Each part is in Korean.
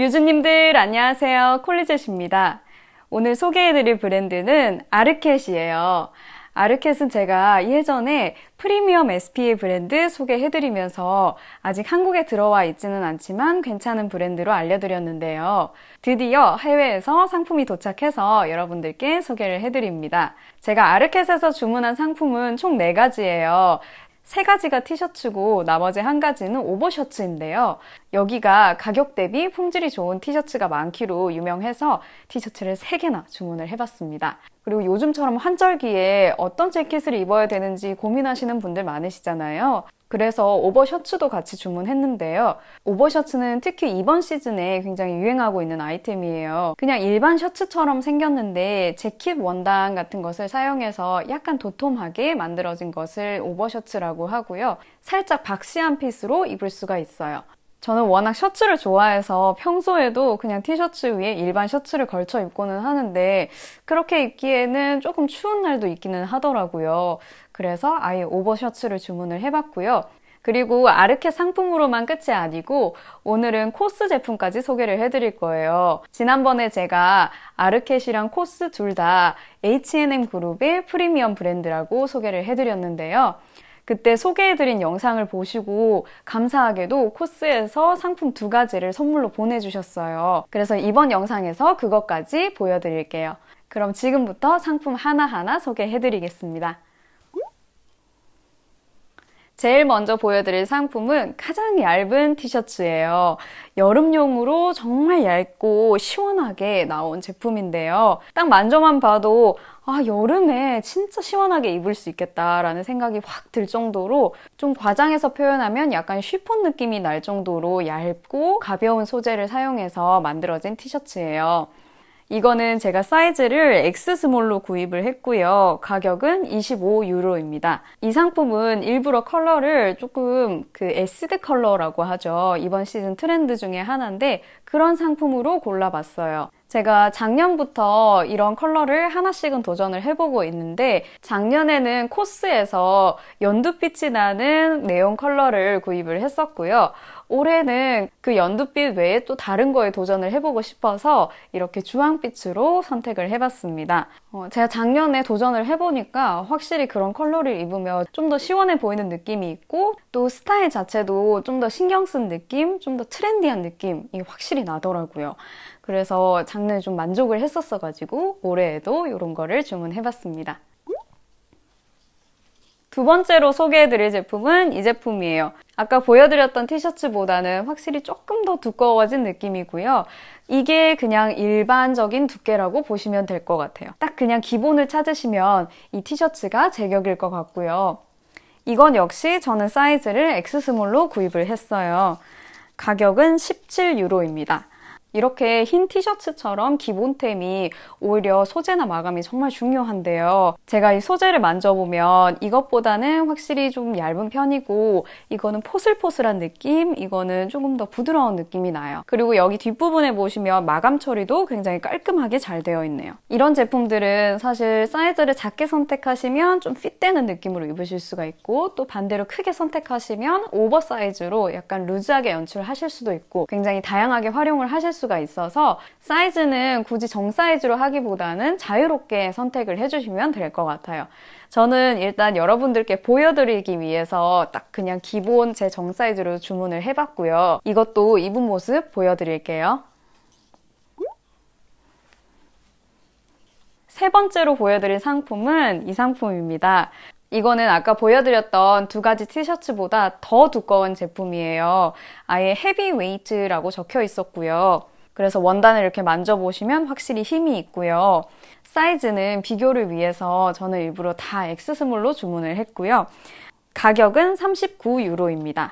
뮤즈님들 안녕하세요. 콜리젯입니다. 오늘 소개해드릴 브랜드는 아르켓이에요. 아르켓은 제가 예전에 프리미엄 SPA 브랜드 소개해드리면서 아직 한국에 들어와 있지는 않지만 괜찮은 브랜드로 알려드렸는데요. 드디어 해외에서 상품이 도착해서 여러분들께 소개를 해드립니다. 제가 아르켓에서 주문한 상품은 총 4가지예요. 세 가지가 티셔츠고 나머지 한 가지는 오버셔츠인데요. 여기가 가격 대비 품질이 좋은 티셔츠가 많기로 유명해서 티셔츠를 세개나 주문을 해봤습니다. 그리고 요즘처럼 환절기에 어떤 재킷을 입어야 되는지 고민하시는 분들 많으시잖아요. 그래서 오버셔츠도 같이 주문했는데요. 오버셔츠는 특히 이번 시즌에 굉장히 유행하고 있는 아이템이에요. 그냥 일반 셔츠처럼 생겼는데 재킷 원단 같은 것을 사용해서 약간 도톰하게 만들어진 것을 오버셔츠라고 하고요. 살짝 박시한 핏으로 입을 수가 있어요. 저는 워낙 셔츠를 좋아해서 평소에도 그냥 티셔츠 위에 일반 셔츠를 걸쳐 입고는 하는데 그렇게 입기에는 조금 추운 날도 있기는 하더라고요. 그래서 아예 오버 셔츠를 주문을 해봤고요. 그리고 아르케 상품으로만 끝이 아니고 오늘은 코스 제품까지 소개를 해드릴 거예요. 지난번에 제가 아르켓이랑 코스 둘 다 H&M 그룹의 프리미엄 브랜드라고 소개를 해드렸는데요. 그때 소개해드린 영상을 보시고 감사하게도 코스에서 상품 두 가지를 선물로 보내주셨어요. 그래서 이번 영상에서 그것까지 보여드릴게요. 그럼 지금부터 상품 하나하나 소개해드리겠습니다. 제일 먼저 보여드릴 상품은 가장 얇은 티셔츠예요. 여름용으로 정말 얇고 시원하게 나온 제품인데요. 딱 만져만 봐도 아, 여름에 진짜 시원하게 입을 수 있겠다라는 생각이 확 들 정도로 좀 과장해서 표현하면 약간 쉬폰 느낌이 날 정도로 얇고 가벼운 소재를 사용해서 만들어진 티셔츠예요. 이거는 제가 사이즈를 X스몰로 구입을 했고요. 가격은 25유로입니다. 이 상품은 일부러 컬러를 조금 그 에스드 컬러라고 하죠. 이번 시즌 트렌드 중에 하나인데 그런 상품으로 골라봤어요. 제가 작년부터 이런 컬러를 하나씩은 도전을 해보고 있는데 작년에는 코스에서 연두빛이 나는 네온 컬러를 구입을 했었고요. 올해는 그 연두빛 외에 또 다른 거에 도전을 해보고 싶어서 이렇게 주황빛으로 선택을 해봤습니다. 어, 제가 작년에 도전을 해보니까 확실히 그런 컬러를 입으면 좀 더 시원해 보이는 느낌이 있고 또 스타일 자체도 좀 더 신경 쓴 느낌, 좀 더 트렌디한 느낌이 확실히 나더라고요. 그래서 작년에 좀 만족을 했었어가지고 올해에도 이런 거를 주문해봤습니다. 두 번째로 소개해드릴 제품은 이 제품이에요. 아까 보여드렸던 티셔츠보다는 확실히 조금 더 두꺼워진 느낌이고요. 이게 그냥 일반적인 두께라고 보시면 될 것 같아요. 딱 그냥 기본을 찾으시면 이 티셔츠가 제격일 것 같고요. 이건 역시 저는 사이즈를 X스몰로 구입을 했어요. 가격은 17유로입니다. 이렇게 흰 티셔츠처럼 기본템이 오히려 소재나 마감이 정말 중요한데요. 제가 이 소재를 만져보면 이것보다는 확실히 좀 얇은 편이고 이거는 포슬포슬한 느낌, 이거는 조금 더 부드러운 느낌이 나요. 그리고 여기 뒷부분에 보시면 마감 처리도 굉장히 깔끔하게 잘 되어 있네요. 이런 제품들은 사실 사이즈를 작게 선택하시면 좀 핏되는 느낌으로 입으실 수가 있고 또 반대로 크게 선택하시면 오버사이즈로 약간 루즈하게 연출하실 수도 있고 굉장히 다양하게 활용을 하실 수 수가 있어서 사이즈는 굳이 정 사이즈로 하기보다는 자유롭게 선택을 해주시면 될 것 같아요. 저는 일단 여러분들께 보여드리기 위해서 딱 그냥 기본 제 정 사이즈로 주문을 해봤고요. 이것도 입은 모습 보여드릴게요. 세 번째로 보여드릴 상품은 이 상품입니다. 이거는 아까 보여드렸던 두 가지 티셔츠보다 더 두꺼운 제품이에요. 아예 헤비웨이트라고 적혀 있었고요. 그래서 원단을 이렇게 만져보시면 확실히 힘이 있고요. 사이즈는 비교를 위해서 저는 일부러 다 X스몰로 주문을 했고요. 가격은 39유로입니다.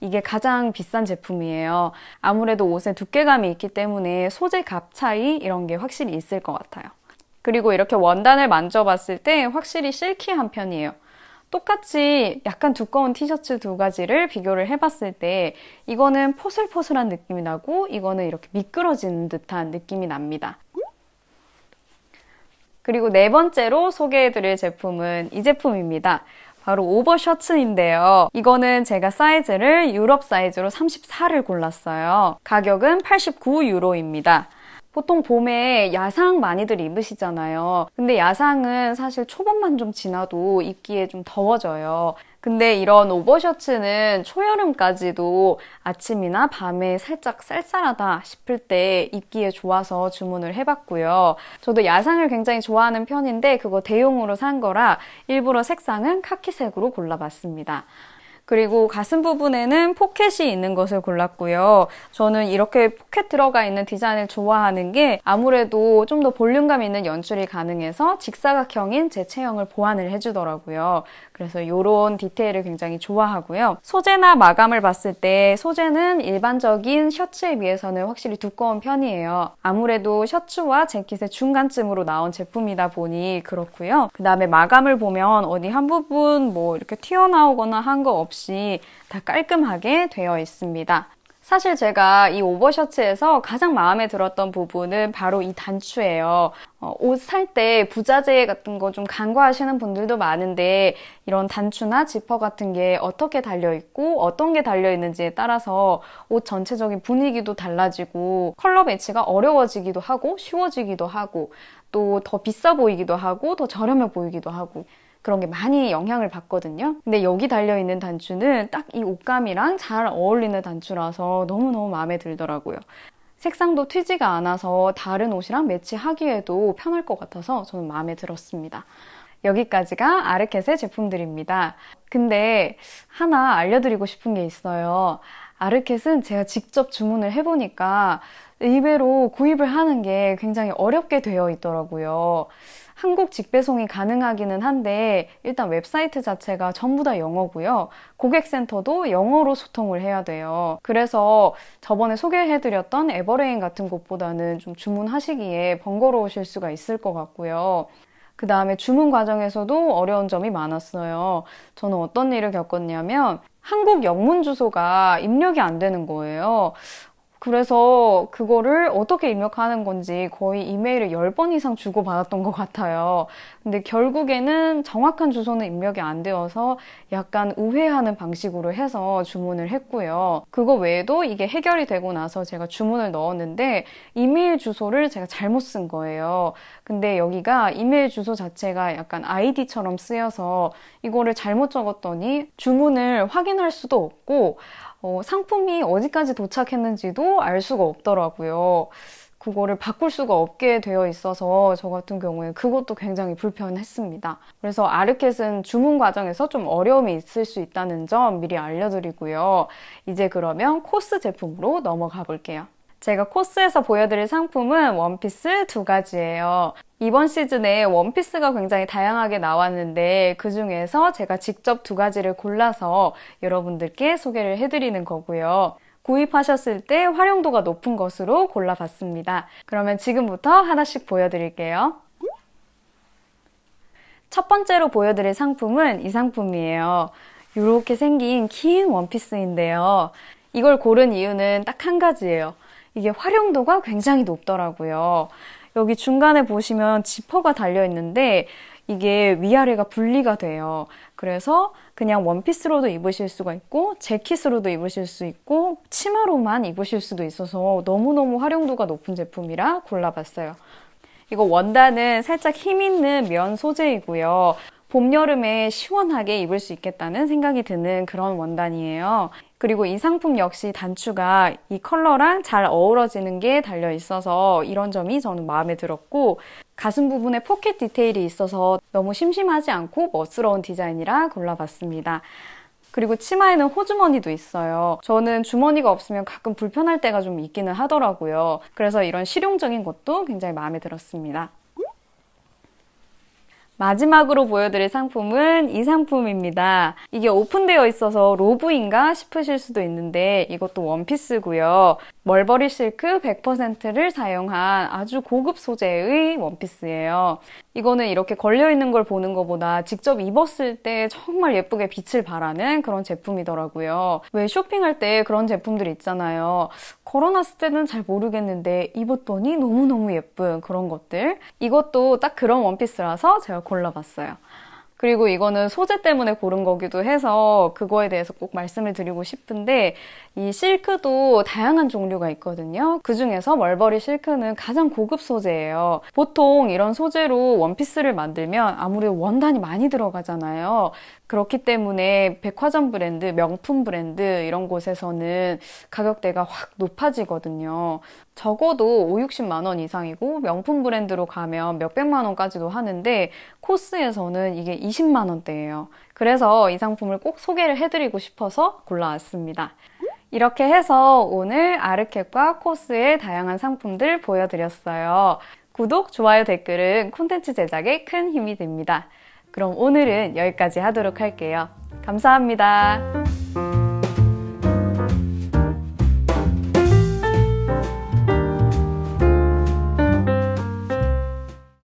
이게 가장 비싼 제품이에요. 아무래도 옷에 두께감이 있기 때문에 소재 값 차이 이런 게 확실히 있을 것 같아요. 그리고 이렇게 원단을 만져봤을 때 확실히 실키한 편이에요. 똑같이 약간 두꺼운 티셔츠 두 가지를 비교를 해봤을 때 이거는 포슬포슬한 느낌이 나고 이거는 이렇게 미끄러지는 듯한 느낌이 납니다. 그리고 네 번째로 소개해드릴 제품은 이 제품입니다. 바로 오버 셔츠인데요. 이거는 제가 사이즈를 유럽 사이즈로 34를 골랐어요. 가격은 89유로입니다. 보통 봄에 야상 많이들 입으시잖아요. 근데 야상은 사실 초봄만 좀 지나도 입기에 좀 더워져요. 근데 이런 오버셔츠는 초여름까지도 아침이나 밤에 살짝 쌀쌀하다 싶을 때 입기에 좋아서 주문을 해봤고요. 저도 야상을 굉장히 좋아하는 편인데 그거 대용으로 산 거라 일부러 색상은 카키색으로 골라봤습니다. 그리고 가슴 부분에는 포켓이 있는 것을 골랐고요. 저는 이렇게 포켓 들어가 있는 디자인을 좋아하는 게 아무래도 좀 더 볼륨감 있는 연출이 가능해서 직사각형인 제 체형을 보완을 해주더라고요. 그래서 이런 디테일을 굉장히 좋아하고요. 소재나 마감을 봤을 때 소재는 일반적인 셔츠에 비해서는 확실히 두꺼운 편이에요. 아무래도 셔츠와 재킷의 중간쯤으로 나온 제품이다 보니 그렇고요. 그 다음에 마감을 보면 어디 한 부분 뭐 이렇게 튀어나오거나 한 거 없이 없이 다 깔끔하게 되어 있습니다. 사실 제가 이 오버셔츠에서 가장 마음에 들었던 부분은 바로 이 단추예요. 어, 옷살 때 부자재 같은 거 좀 간과하시는 분들도 많은데 이런 단추나 지퍼 같은 게 어떻게 달려있고 어떤 게 달려있는지에 따라서 옷 전체적인 분위기도 달라지고 컬러 매치가 어려워지기도 하고 쉬워지기도 하고 또 더 비싸 보이기도 하고 더 저렴해 보이기도 하고 그런 게 많이 영향을 받거든요. 근데 여기 달려있는 단추는 딱 이 옷감이랑 잘 어울리는 단추라서 너무너무 마음에 들더라고요. 색상도 튀지가 않아서 다른 옷이랑 매치하기에도 편할 것 같아서 저는 마음에 들었습니다. 여기까지가 아르켓의 제품들입니다. 근데 하나 알려드리고 싶은 게 있어요. 아르켓은 제가 직접 주문을 해보니까 이배로 구입을 하는 게 굉장히 어렵게 되어 있더라고요. 한국 직배송이 가능하기는 한데 일단 웹사이트 자체가 전부 다 영어고요. 고객센터도 영어로 소통을 해야 돼요. 그래서 저번에 소개해드렸던 에버레인 같은 곳보다는 좀 주문하시기에 번거로우실 수가 있을 것 같고요. 그 다음에 주문 과정에서도 어려운 점이 많았어요. 저는 어떤 일을 겪었냐면 한국 영문 주소가 입력이 안 되는 거예요. 그래서 그거를 어떻게 입력하는 건지 거의 이메일을 10번 이상 주고받았던 것 같아요. 근데 결국에는 정확한 주소는 입력이 안 되어서 약간 우회하는 방식으로 해서 주문을 했고요. 그거 외에도 이게 해결이 되고 나서 제가 주문을 넣었는데 이메일 주소를 제가 잘못 쓴 거예요. 근데 여기가 이메일 주소 자체가 약간 아이디처럼 쓰여서 이거를 잘못 적었더니 주문을 확인할 수도 없고 어, 상품이 어디까지 도착했는지도 알 수가 없더라고요. 그거를 바꿀 수가 없게 되어 있어서 저 같은 경우에 그것도 굉장히 불편했습니다. 그래서 아르켓은 주문 과정에서 좀 어려움이 있을 수 있다는 점 미리 알려드리고요. 이제 그러면 코스 제품으로 넘어가 볼게요. 제가 코스에서 보여드릴 상품은 원피스 두 가지예요. 이번 시즌에 원피스가 굉장히 다양하게 나왔는데 그 중에서 제가 직접 두 가지를 골라서 여러분들께 소개를 해드리는 거고요. 구입하셨을 때 활용도가 높은 것으로 골라봤습니다. 그러면 지금부터 하나씩 보여드릴게요. 첫 번째로 보여드릴 상품은 이 상품이에요. 이렇게 생긴 긴 원피스인데요. 이걸 고른 이유는 딱 한 가지예요. 이게 활용도가 굉장히 높더라고요. 여기 중간에 보시면 지퍼가 달려 있는데 이게 위아래가 분리가 돼요. 그래서 그냥 원피스로도 입으실 수가 있고 재킷으로도 입으실 수 있고 치마로만 입으실 수도 있어서 너무너무 활용도가 높은 제품이라 골라봤어요. 이거 원단은 살짝 힘 있는 면 소재이고요. 봄, 여름에 시원하게 입을 수 있겠다는 생각이 드는 그런 원단이에요. 그리고 이 상품 역시 단추가 이 컬러랑 잘 어우러지는 게 달려 있어서 이런 점이 저는 마음에 들었고 가슴 부분에 포켓 디테일이 있어서 너무 심심하지 않고 멋스러운 디자인이라 골라봤습니다. 그리고 치마에는 호주머니도 있어요. 저는 주머니가 없으면 가끔 불편할 때가 좀 있기는 하더라고요. 그래서 이런 실용적인 것도 굉장히 마음에 들었습니다. 마지막으로 보여드릴 상품은 이 상품입니다. 이게 오픈되어 있어서 로브인가 싶으실 수도 있는데 이것도 원피스고요. 멀버리 실크 100%를 사용한 아주 고급 소재의 원피스예요. 이거는 이렇게 걸려있는 걸 보는 것보다 직접 입었을 때 정말 예쁘게 빛을 발하는 그런 제품이더라고요. 왜 쇼핑할 때 그런 제품들 있잖아요. 걸어놨을 때는 잘 모르겠는데 입었더니 너무너무 예쁜 그런 것들. 이것도 딱 그런 원피스라서 제가 골라봤어요. 그리고 이거는 소재 때문에 고른 거기도 해서 그거에 대해서 꼭 말씀을 드리고 싶은데 이 실크도 다양한 종류가 있거든요. 그 중에서 멀버리 실크는 가장 고급 소재예요. 보통 이런 소재로 원피스를 만들면 아무래도 원단이 많이 들어가잖아요. 그렇기 때문에 백화점 브랜드, 명품 브랜드 이런 곳에서는 가격대가 확 높아지거든요. 적어도 5, 60만 원 이상이고 명품 브랜드로 가면 몇백만 원까지도 하는데 코스에서는 이게 20만 원대예요. 그래서 이 상품을 꼭 소개를 해드리고 싶어서 골라왔습니다. 이렇게 해서 오늘 아르켓과 코스의 다양한 상품들 보여드렸어요. 구독, 좋아요, 댓글은 콘텐츠 제작에 큰 힘이 됩니다. 그럼 오늘은 여기까지 하도록 할게요. 감사합니다.